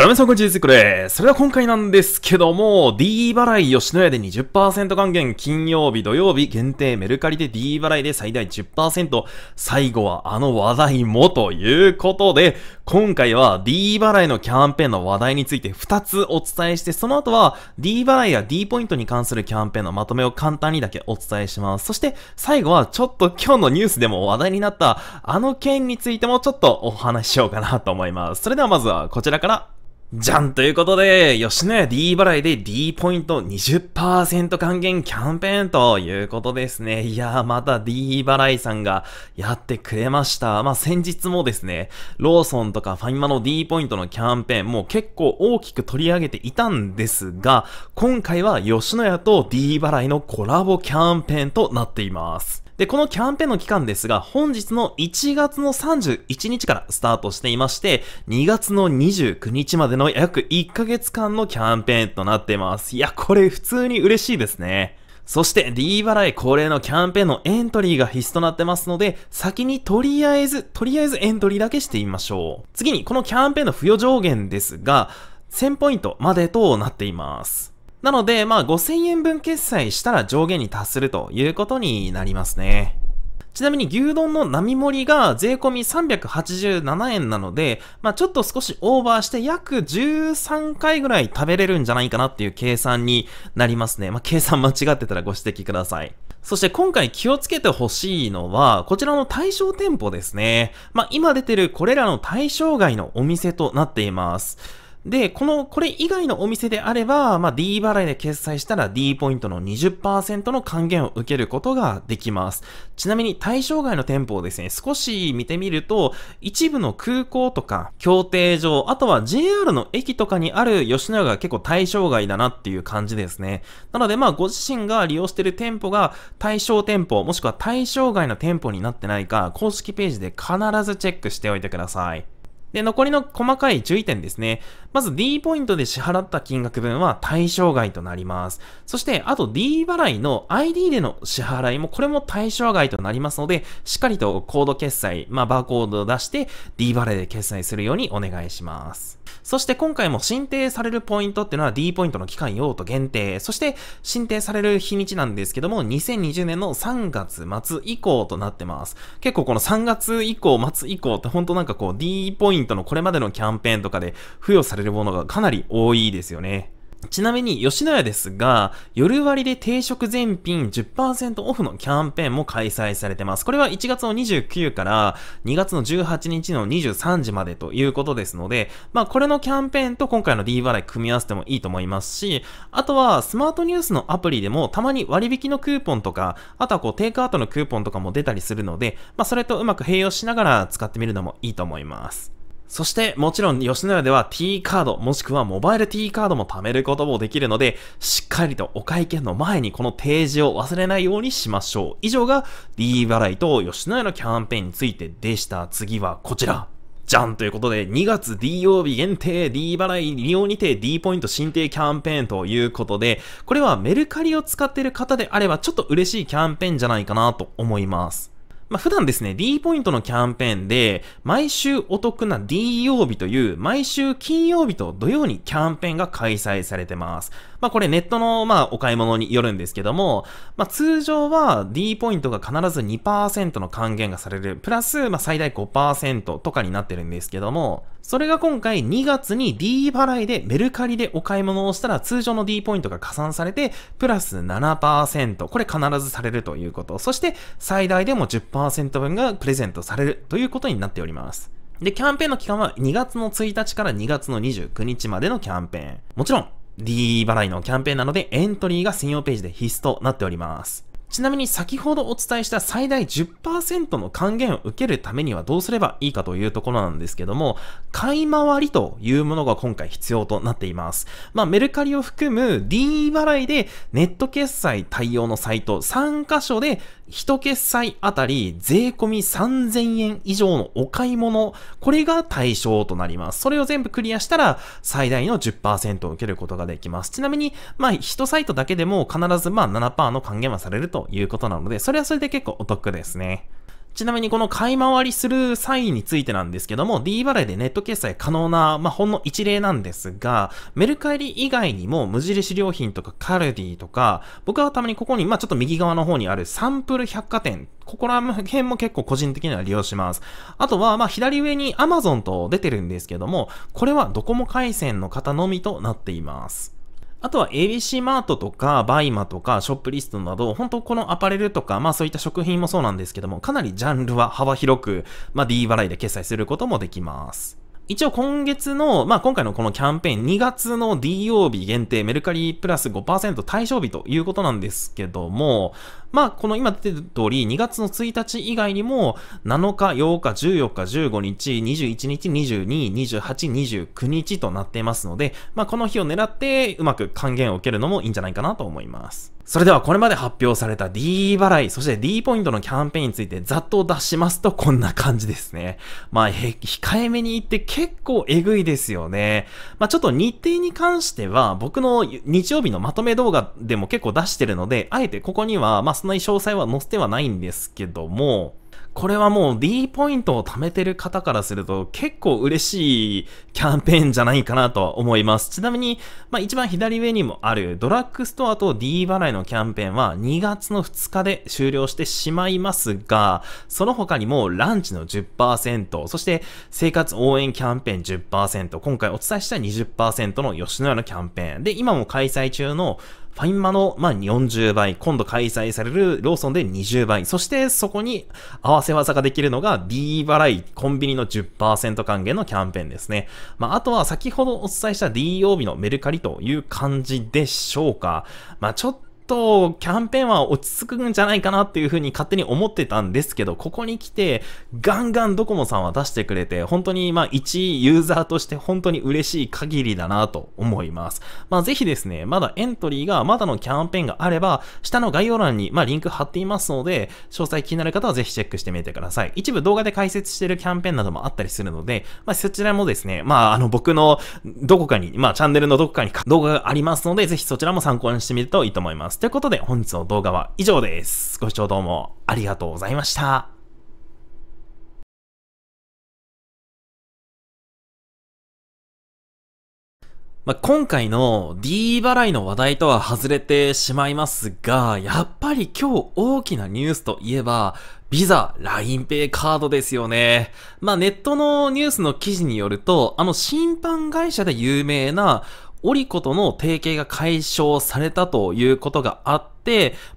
あらめさんこんにちは、ズクです。それでは今回なんですけども、D 払い吉野家で20%還元、金曜日、土曜日限定メルカリで D 払いで最大10%、最後はあの話題もということで、今回は D 払いのキャンペーンの話題について2つお伝えして、その後は D 払いや D ポイントに関するキャンペーンのまとめを簡単にだけお伝えします。そして最後はちょっと今日のニュースでも話題になったあの件についてもちょっとお話ししようかなと思います。それではまずはこちらからじゃんということで、吉野家 D 払いで D ポイント20%還元キャンペーンということですね。いやー、また D 払いさんがやってくれました。まあ、先日もですね、ローソンとかファミマの D ポイントのキャンペーンも結構大きく取り上げていたんですが、今回は吉野家と D 払いのコラボキャンペーンとなっています。で、このキャンペーンの期間ですが、本日の1月の31日からスタートしていまして、2月の29日までの約1ヶ月間のキャンペーンとなっています。いや、これ普通に嬉しいですね。そして D 払い恒例のキャンペーンのエントリーが必須となってますので、先にとりあえず、とりあえずエントリーだけしてみましょう。次に、このキャンペーンの付与上限ですが、1000ポイントまでとなっています。なので、まあ5000円分決済したら上限に達するということになりますね。ちなみに牛丼の並盛りが税込み387円なので、まあちょっと少しオーバーして約13回ぐらい食べれるんじゃないかなっていう計算になりますね。まあ計算間違ってたらご指摘ください。そして今回気をつけてほしいのは、こちらの対象店舗ですね。まあ今出てるこれらの対象外のお店となっています。で、この、これ以外のお店であれば、まあ、D 払いで決済したら D ポイントの20%の還元を受けることができます。ちなみに対象外の店舗をですね、少し見てみると、一部の空港とか、協定場、あとは JR の駅とかにある吉野家が結構対象外だなっていう感じですね。なので、まあ、ご自身が利用している店舗が対象店舗、もしくは対象外の店舗になってないか、公式ページで必ずチェックしておいてください。で、残りの細かい注意点ですね。まず D ポイントで支払った金額分は対象外となります。そして、あと D 払いの ID での支払いもこれも対象外となりますので、しっかりとコード決済、まあバーコードを出して D 払いで決済するようにお願いします。そして今回も申請されるポイントっていうのは D ポイントの期間用途限定。そして申請される日にちなんですけども、2020年の3月末以降となってます。結構この3月以降、末以降って本当なんかこう D ポイントイントのこれまでのキャンペーンとかで付与されるものがかなり多いですよね。ちなみに、吉野家ですが、夜割で定食全品10%オフのキャンペーンも開催されてます。これは1月の29から2月の18日の23時までということですので、まあこれのキャンペーンと今回の D 払い組み合わせてもいいと思いますし、あとはスマートニュースのアプリでもたまに割引のクーポンとか、あとはこうテイクアウトのクーポンとかも出たりするので、まあそれとうまく併用しながら使ってみるのもいいと思います。そして、もちろん吉野家では T カード、もしくはモバイル T カードも貯めることもできるので、しっかりとお会計の前にこの提示を忘れないようにしましょう。以上が D 払いと吉野家のキャンペーンについてでした。次はこちら。じゃんということで、2月 D 曜日限定 D 払い利用にて D ポイント申請キャンペーンということで、これはメルカリを使っている方であればちょっと嬉しいキャンペーンじゃないかなと思います。まあ、普段ですね、D ポイントのキャンペーンで、毎週お得な D 曜日という、毎週金曜日と土曜にキャンペーンが開催されてます。まあこれネットのまあお買い物によるんですけども、まあ通常は D ポイントが必ず2%の還元がされる、プラスまあ最大5%とかになってるんですけども、それが今回2月に D 払いでメルカリでお買い物をしたら通常の D ポイントが加算されて、プラス7%、これ必ずされるということ、そして最大でも10%分がプレゼントされるということになっております。で、キャンペーンの期間は2月の1日から2月の29日までのキャンペーン。もちろん、D 払いのキャンペーンなのでエントリーが専用ページで必須となっております。ちなみに先ほどお伝えした最大10%の還元を受けるためにはどうすればいいかというところなんですけども、買い回りというものが今回必要となっています。まあ、メルカリを含む d 払いでネット決済対応のサイト3箇所で1決済あたり税込み3000円以上のお買い物、これが対象となります。それを全部クリアしたら最大の10%を受けることができます。ちなみに、まあ、1サイトだけでも必ずまあ7%の還元はされるとということなので、それはそれで結構お得ですね。ちなみにこの買い回りする際についてなんですけども、D 払いでネット決済可能な、まあ、ほんの一例なんですが、メルカリ以外にも無印良品とかカルディとか、僕はたまにここに、まあ、ちょっと右側の方にあるサンプル百貨店、ここら辺も結構個人的には利用します。あとは、ま左上に Amazon と出てるんですけども、これはドコモ回線の方のみとなっています。あとは ABC マートとか、バイマとか、ショップリストなど、本当このアパレルとか、まあそういった食品もそうなんですけども、かなりジャンルは幅広く、まあ D 払いで決済することもできます。一応今月の、まあ、今回のこのキャンペーン、2月の d 曜日限定、メルカリプラス5%対象日ということなんですけども、まあ、この今出てる通り、2月の1日以外にも、7日、8日、14日、15日、21日、22、28、29日となっていますので、まあ、この日を狙って、うまく還元を受けるのもいいんじゃないかなと思います。それではこれまで発表された D 払い、そして D ポイントのキャンペーンについてざっと出しますとこんな感じですね。まあ、控えめに言って結構えぐいですよね。まあ、ちょっと日程に関しては僕の日曜日のまとめ動画でも結構出してるので、あえてここにはまあそんなに詳細は載せてはないんですけども、これはもう D ポイントを貯めてる方からすると結構嬉しいキャンペーンじゃないかなと思います。ちなみに、まあ一番左上にもあるドラッグストアと D 払いのキャンペーンは2月の2日で終了してしまいますが、その他にもランチの10%、そして生活応援キャンペーン10%、今回お伝えした20%の吉野家のキャンペーン、で、今も開催中のファインマの、まあ、40倍、今度開催されるローソンで20倍、そしてそこに合わせ技ができるのが B 払い、コンビニの10%還元のキャンペーンですね。まあ、あとは先ほどお伝えした DO 日のメルカリという感じでしょうか。まあ、ちょっととキャンペーンは落ち着くんじゃないかなっていう風に勝手に思ってたんですけど、ここに来て、ガンガンドコモさんは出してくれて、本当にまあ1ユーザーとして本当に嬉しい限りだなと思います。まあぜひですね、まだエントリーが、まだのキャンペーンがあれば、下の概要欄にまあリンク貼っていますので、詳細気になる方はぜひチェックしてみてください。一部動画で解説してるキャンペーンなどもあったりするので、まあそちらもですね、まああの僕のどこかに、まあチャンネルのどこかに動画がありますので、ぜひそちらも参考にしてみるといいと思います。。ということで本日の動画は以上です。ご視聴どうもありがとうございました。まあ、今回の D 払いの話題とは外れてしまいますが、やっぱり今日大きなニュースといえば、ビザ、LINEPay カードですよね。まあ、ネットのニュースの記事によると、あの審判会社で有名なオリコとの提携が解消されたということがあっ、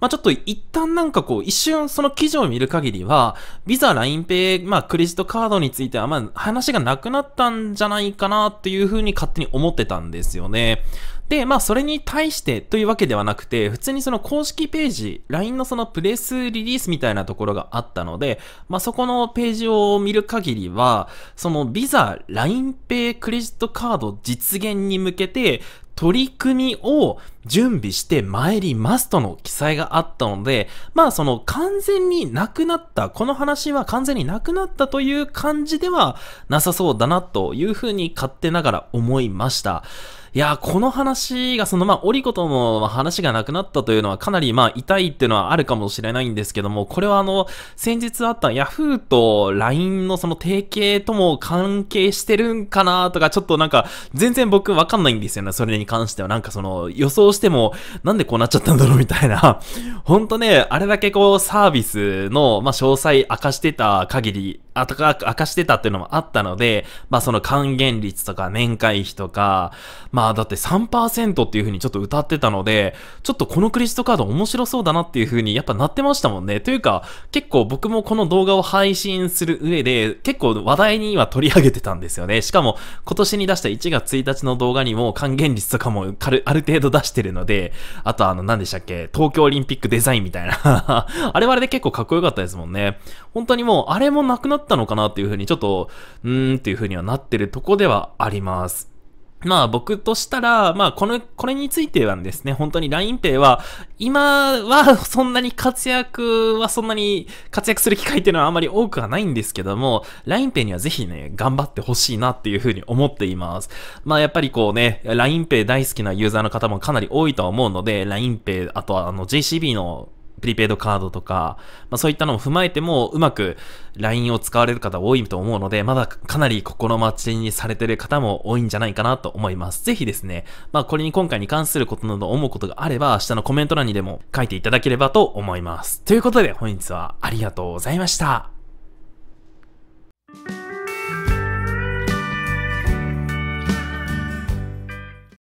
まあ、ちょっと一旦なんかこう、一瞬その記事を見る限りは、ビザ、ラインペイ、まあ、クレジットカードについては、ま話がなくなったんじゃないかなっていうふうに勝手に思ってたんですよね。で、まあ、それに対してというわけではなくて、普通にその公式ページ、LINE のそのプレスリリースみたいなところがあったので、まあ、そこのページを見る限りは、そのビザ、LINE ペイ、クレジットカード実現に向けて、取り組みを準備して参りますとの記載があったので、まあその完全になくなった、この話は完全になくなったという感じではなさそうだなというふうに勝手ながら思いました。いやこの話が、その、まあ、オリコとの話がなくなったというのは、かなり、まあ、痛いっていうのはあるかもしれないんですけども、これはあの、先日あった Yahoo と LINE のその提携とも関係してるんかなとか、ちょっとなんか、全然僕わかんないんですよね、それに関しては。なんかその、予想しても、なんでこうなっちゃったんだろうみたいな。ほんとね、あれだけこう、サービスの、まあ、詳細明かしてた限り、たかく明かしてたっていうのもあったので、まあその還元率とか年会費とか、まあだって3%っていう風にちょっと歌ってたので、ちょっとこのクレジットカード面白そうだなっていう風にやっぱなってましたもんね。というか、結構僕もこの動画を配信する上で、結構話題には取り上げてたんですよね。しかも今年に出した1月1日の動画にも還元率とかもある程度出してるので、あとあの何でしたっけ、東京オリンピックデザインみたいな あれはあれで結構かっこよかったですもんね。本当にもうあれもなくなっったのかなっていうふうに、ちょっと、うーんっていうふうにはなってるとこではあります。まあ僕としたら、まあこの、これについてはですね、本当に LINEPay は、今はそんなに活躍はそんなに活躍する機会っていうのはあまり多くはないんですけども、LINEPay にはぜひね、頑張ってほしいなっていうふうに思っています。まあやっぱりこうね、LINEPay 大好きなユーザーの方もかなり多いとは思うので、LINEPay、あとはあの JCB のプリペイドカードとか、まあ、そういったのも踏まえてもうまく LINE を使われる方多いと思うので、まだかなり心待ちにされてる方も多いんじゃないかなと思います。ぜひですね、まあこれに今回に関することなど思うことがあれば、明日のコメント欄にでも書いていただければと思います。ということで本日はありがとうございました。